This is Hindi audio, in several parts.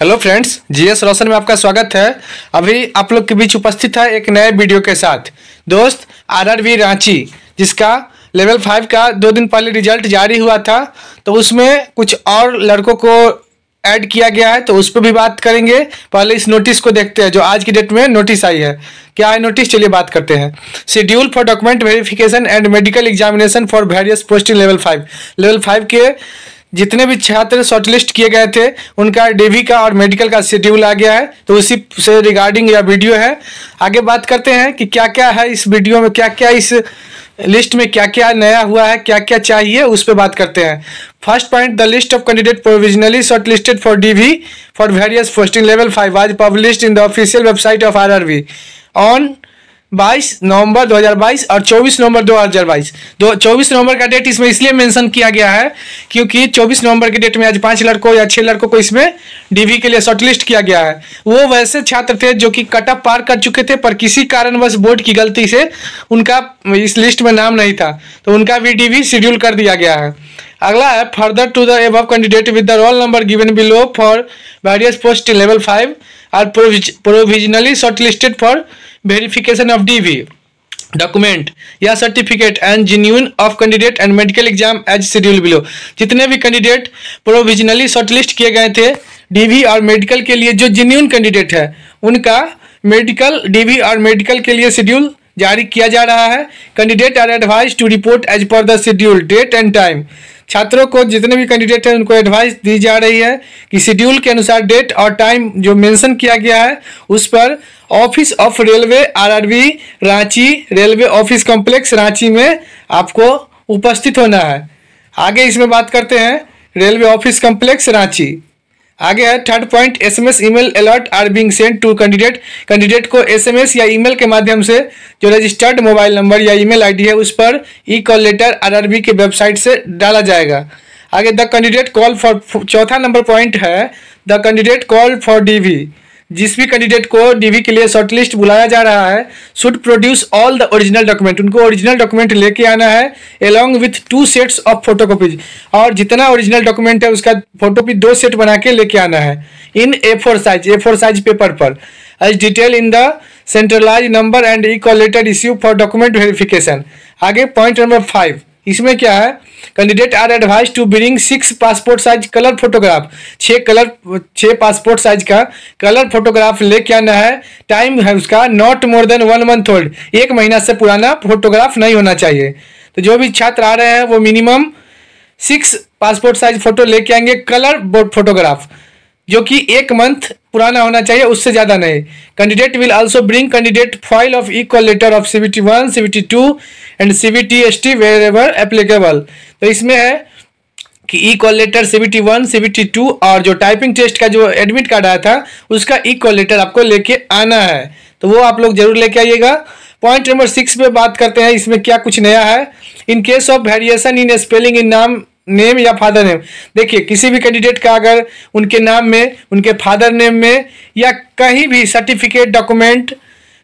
हेलो फ्रेंड्स जीएस रोशन में आपका स्वागत है अभी आप लोग के बीच उपस्थित है एक नए वीडियो के साथ दोस्त आरआरबी रांची जिसका लेवल फाइव का दो दिन पहले रिजल्ट जारी हुआ था तो उसमें कुछ और लड़कों को ऐड किया गया है तो उस पर भी बात करेंगे पहले इस नोटिस को देखते हैं जो आज की डेट में नोटिस आई है क्या है नोटिस चलिए बात करते हैं schedule for document verification and medical examination for various posting level five level five के जितने भी छात्र शॉर्टलिस्ट किए गए थे उनका डीवी का और मेडिकल का शेड्यूल आ गया है तो उसी से रिगार्डिंग यह वीडियो है आगे बात करते हैं कि क्या क्या है इस वीडियो में क्या क्या इस लिस्ट में क्या क्या नया हुआ है क्या क्या चाहिए उस पर बात करते हैं first point the list of candidate provisionally shortlisted for the for various posting level five आज publish in the official website of R on 22 November 2022 और 24 नवंबर 2022 दो 24 नवंबर का डेट इसमें इसलिए मेंशन किया गया है क्योंकि 24 नवंबर के डेट में आज पांच लड़कों या छह लड़कों को इसमें डीवी के लिए शॉर्टलिस्ट किया गया है वो वैसे छात्र थे जो कि कट ऑफ पार कर चुके थे पर किसी कारणवश बोर्ड की गलती से उनका इस लिस्ट में नाम नहीं था तो उनका भी डीवी शेड्यूल कर दिया गया है अगला है फर्दर टू द एब candidate with the roll number given below for various post level five are provisionally shortlisted for verification of D V document या certificate and genuine of candidate and medical exam as schedule below जितने भी कैंडिडेट प्रोविजनली शॉर्टलिस्ट किए गए थे डीवी और मेडिकल के लिए जो जिन्यून कैंडिडेट है उनका मेडिकल डीवी और मेडिकल के लिए शेड्यूल जारी किया जा रहा है candidate are advise to report as per the schedule date and time छात्रों को जितने भी कैंडिडेट हैं उनको एडवाइस दी जा रही है कि शेड्यूल के अनुसार डेट और टाइम जो मेंशन किया गया है उस पर office of railway RRB Ranchi railway office complex Ranchi में आपको उपस्थित होना है आगे इसमें बात करते हैं रेलवे ऑफिस कॉम्प्लेक्स रांची आगे है third point SMS email alert are being send to candidate candidate को एसएमएस या ईमेल के माध्यम से जो रजिस्टर्ड मोबाइल नंबर या ईमेल आईडी है उस पर ई कॉल लेटर आरआरबी के वेबसाइट से डाला जाएगा आगे द कैंडिडेट कॉल फॉर चौथा नंबर पॉइंट है the candidate call for V जिस भी कैंडिडेट को डीवी के लिए शॉर्टलिस्ट बुलाया जा रहा है should produce all the original document उनको ओरिजिनल डॉक्यूमेंट लेके आना है along with two sets of photocopies और जितना ओरिजिनल डॉक्यूमेंट है उसका फोटोकॉपी दो सेट बना के लेके आना है in A four size A four size paper पर as detail in the centralize number and e letter issue for document verification आगे पॉइंट नंबर फाइव इसमें क्या है candidate are advise to bring six passport size colour photograph छः कलर छः पासपोर्ट साइज का कलर फोटोग्राफ लेके आना है टाइम है उसका not more than one month old एक महीना से पुराना फोटोग्राफ नहीं होना चाहिए तो जो भी छात्र आ रहे हैं वो minimum six passport size photo लेके आएंगे कलर फोटोग्राफ जो कि एक मंथ पुराना होना चाहिए उससे ज़्यादा नहीं candidate will also bring candidate file of equal letter of C B T one C B T two and C B T S T wherever applicable तो इसमें है कि e call letter C B T one C B T two और जो टाइपिंग टेस्ट का जो एडमिट कार्ड आया था उसका ई कॉल लेटर आपको लेके आना है तो वो आप लोग जरूर लेके आइएगा पॉइंट नंबर सिक्स पे बात करते हैं इसमें क्या कुछ नया है in case of variation in spelling in नाम नेम या फादर नेम देखिए किसी भी कैंडिडेट का अगर उनके नाम में उनके फादर नेम में या कहीं भी सर्टिफिकेट डॉक्यूमेंट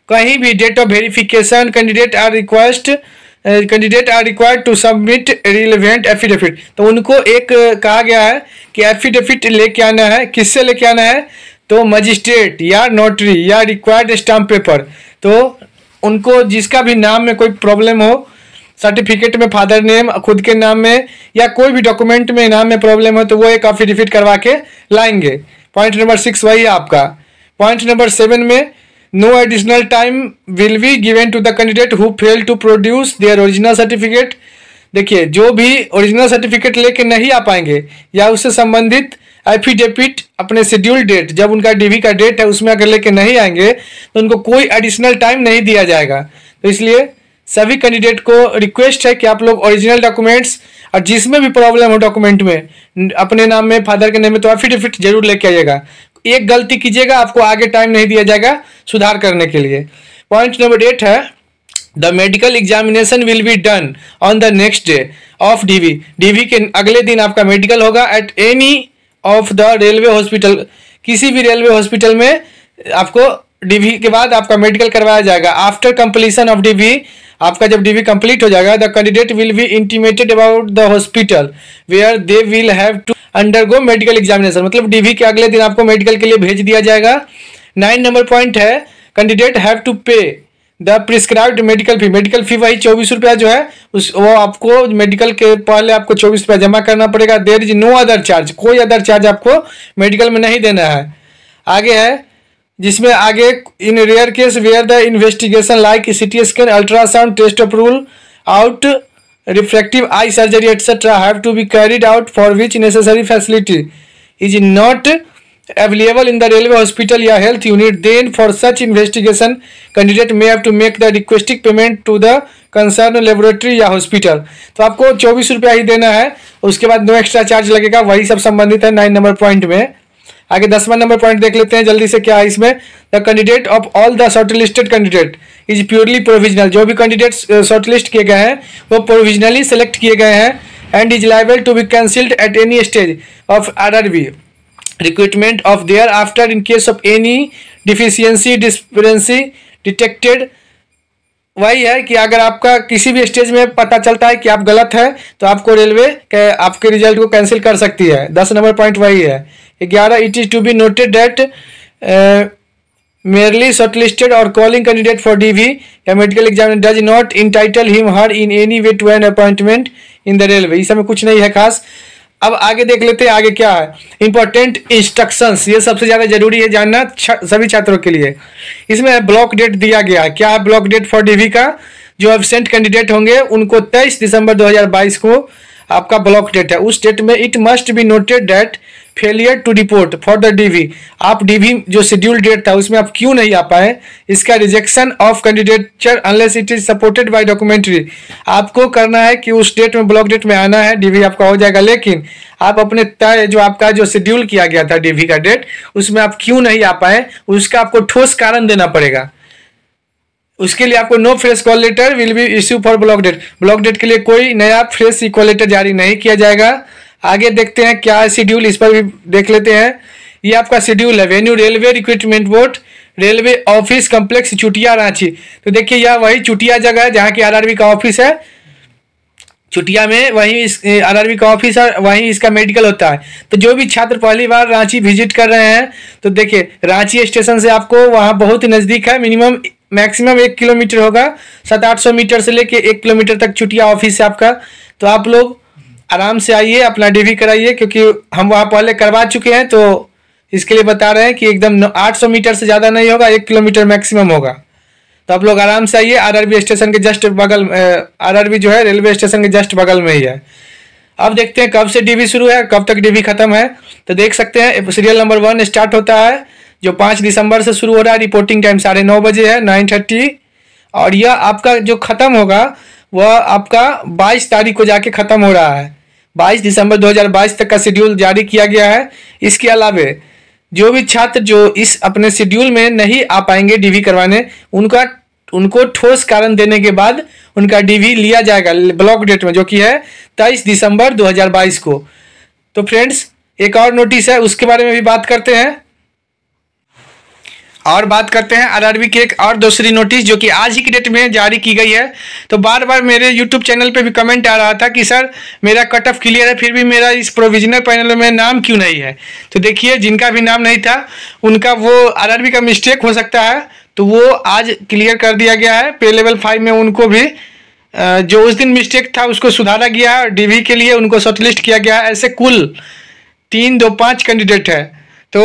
कहीं भी date of verification candidate are request candidate are required to submit relevant affidavit तो उनको एक eh, कहा गया है कि एफिडेविट लेके आना है किससे लेके आना है तो मजिस्ट्रेट या नोटरी या रिक्वायर्ड स्टाम्प पेपर तो उनको जिसका भी नाम में कोई प्रॉब्लम हो सर्टिफिकेट में फादर नेम खुद के नाम में या कोई भी डॉक्यूमेंट में नाम में प्रॉब्लम हो तो वो एक अफिडेविट करवा के लाएंगे पॉइंट नंबर सिक्स वही है आपका पॉइंट नंबर सेवन में no additional time will be given to the candidate who fail to produce their original certificate देखिए जो भी ओरिजिनल सर्टिफिकेट लेके नहीं आ पाएंगे या उससे संबंधित एफिडेविट अपने शेड्यूल डेट जब उनका डीवी का डेट है उसमें अगर लेके नहीं आएंगे तो उनको कोई एडिशनल टाइम नहीं दिया जाएगा तो इसलिए सभी कैंडिडेट को रिक्वेस्ट है कि आप लोग ओरिजिनल डॉक्यूमेंट्स और जिसमें भी प्रॉब्लम हो डॉक्यूमेंट में अपने नाम में फादर के नाम में तो एफिडेविट जरूर लेके आइएगा एक गलती कीजिएगा आपको आगे टाइम नहीं दिया जाएगा सुधार करने के लिए पॉइंट नंबर एट है the medical examination will be done on the next day of DV DV के अगले दिन आपका मेडिकल होगा at any of the railway hospital किसी भी रेलवे हॉस्पिटल में आपको डीवी के बाद आपका मेडिकल करवाया जाएगा आफ्टर कंप्लीसन ऑफ डीवी आपका जब डिग्री कंप्लीट हो जाएगा the candidate will be intimated about the hospital where they will have to go medical examination मतलब डिग्री के अगले दिन आपको मेडिकल के लिए भेज दिया जाएगा नाइन नंबर पॉइंट है candidate have to pay the prescribed medical fee medical fee वही चौबीस रुपया जो है उस वो आपको मेडिकल के पहले आपको चौबीस रुपया जमा करना पड़ेगा there is no other charge कोई अदर चार्ज आपको मेडिकल में नहीं देना है आगे है जिसमें आगे in rare case where the investigation like CT scan ultrasound test approval out reflective eye surgery etcetera have to be carried out for which necessary facility is not available in the railway hospital या health unit then for such investigation candidate may have to make the requesting payment to the concern laboratory या हॉस्पिटल तो आपको चौबीस रुपया ही देना है उसके बाद नो एक्स्ट्रा चार्ज लगेगा वही सब संबंधित है नाइन नंबर पॉइंट में आगे दसवां नंबर पॉइंट देख लेते हैं जल्दी से क्या है इसमें the candidate of all the shortlisted candidate is purely provisional जो भी कैंडिडेट शॉर्टलिस्ट uh, किए गए हैं वो प्रोविजनली सेलेक्ट किए गए हैं and is liable to be cancelled at any stage of R R B recruitment of thereafter in case of any deficiency discrepancy detected वही है कि अगर आपका किसी भी स्टेज में पता चलता है कि आप गलत है तो आपको रेलवे आपके रिजल्ट को कैंसिल कर सकती है दस नंबर पॉइंट वही है ग्यारह it is to be noted that shortlisted और calling candidate for D V या medical exam does not entitle him her in any way to an appointment in the railway इस समय कुछ नहीं है खास अब आगे देख लेते हैं आगे क्या है इंपॉर्टेंट इंस्ट्रक्शंस ये सबसे ज़्यादा जरूरी है जानना सभी छात्रों के लिए इसमें ब्लॉक डेट दिया गया है क्या है ब्लॉक डेट फॉर डीवी का जो एबसेंट कैंडिडेट होंगे उनको 23 दिसंबर 2022 को आपका ब्लॉक डेट है उस डेट में it must be noted that failure to report for the DV आप डीवी जो शेड्यूल डेट था उसमें आप क्यों नहीं आ पाए इसका rejection of candidature unless it is supported by documentary आपको करना है कि उस डेट में ब्लॉक डेट में आना है डीवी आपका हो जाएगा लेकिन आप अपने तय जो आपका जो शेड्यूल किया गया था डीवी का डेट उसमें आप क्यों नहीं आ पाए उसका आपको ठोस कारण देना पड़ेगा उसके लिए आपको no fresh call letter will be issue for block date block date के लिए कोई नया फ्रेश इक्वल लेटर जारी नहीं किया जाएगा आगे देखते हैं क्या शेड्यूल इस पर भी देख लेते हैं ये आपका शेड्यूल है venue railway recruitment board railway office complex Chutia Ranchi तो देखिए यह वही चुटिया जगह है जहाँ की आरआरबी का ऑफिस है चुटिया में वहीं इस आरआरबी का ऑफिस है वहीं इसका मेडिकल होता है तो जो भी छात्र पहली बार रांची विजिट कर रहे हैं तो देखिए रांची स्टेशन से आपको वहाँ बहुत नज़दीक है मिनिमम मैक्सिमम एक किलोमीटर होगा सात आठ सौ मीटर से लेके एक किलोमीटर तक चुटिया ऑफिस है आपका तो आप लोग आराम से आइए अपना डीवी कराइए क्योंकि हम वहाँ पहले करवा चुके हैं तो इसके लिए बता रहे हैं कि एकदम 800 मीटर से ज़्यादा नहीं होगा एक किलोमीटर मैक्सिमम होगा तो आप लोग आराम से आइए आरआरबी स्टेशन के जस्ट बगल आरआरबी जो है रेलवे स्टेशन के जस्ट बगल में ही है अब देखते हैं कब से डी शुरू है कब तक डी खत्म है तो देख सकते हैं सीरियल नंबर वन स्टार्ट होता है जो पाँच दिसंबर से शुरू हो रहा है रिपोर्टिंग टाइम साढ़े नौ बजे है नाइन थर्टी और यह आपका जो ख़त्म होगा वह आपका बाईस तारीख को जाके ख़त्म हो रहा है 22 दिसंबर 2022 तक का शेड्यूल जारी किया गया है इसके अलावा जो भी छात्र जो इस अपने शेड्यूल में नहीं आ पाएंगे डीवी करवाने उनका उनको ठोस कारण देने के बाद उनका डीवी लिया जाएगा ब्लॉक डेट में जो कि है तेईस दिसंबर 2022 को तो फ्रेंड्स एक और नोटिस है उसके बारे में भी बात करते हैं और बात करते हैं आरआरबी की एक और दूसरी नोटिस जो कि आज ही की डेट में जारी की गई है तो बार बार मेरे यूट्यूब चैनल पे भी कमेंट आ रहा था कि सर मेरा कट ऑफ क्लियर है फिर भी मेरा इस प्रोविजनल पैनल में नाम क्यों नहीं है तो देखिए जिनका भी नाम नहीं था उनका वो आर का मिस्टेक हो सकता है तो वो आज क्लियर कर दिया गया है पे लेवल फाइव में उनको भी जो उस दिन मिस्टेक था उसको सुधारा गया है डीवी के लिए उनको शॉर्टलिस्ट किया गया है ऐसे कुल तीन दो पाँच कैंडिडेट है तो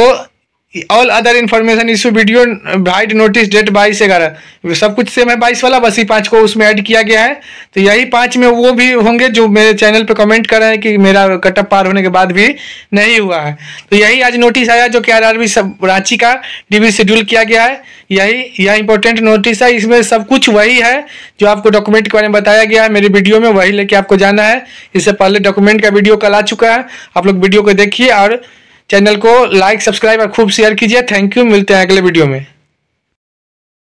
ऑल अदर इन्फॉर्मेशन इशू वीडियो हाइट नोटिस डेट बाईस ग्यारह सब कुछ सेम है बाईस वाला बस ही पाँच को उसमें ऐड किया गया है तो यही पाँच में वो भी होंगे जो मेरे चैनल पे कमेंट कर रहे हैं कि मेरा कटअप पार होने के बाद भी नहीं हुआ है तो यही आज नोटिस आया जो कि आर सब रांची का डिवी शेड्यूल किया गया है यही यह इंपॉर्टेंट नोटिस है इसमें सब कुछ वही है जो आपको डॉक्यूमेंट के बारे में बताया गया है मेरे वीडियो में वही लेके आपको जाना है इससे पहले डॉक्यूमेंट का वीडियो कल आ चुका है आप लोग वीडियो को देखिए और चैनल को लाइक सब्सक्राइब और खूब शेयर कीजिए थैंक यू मिलते हैं अगले वीडियो में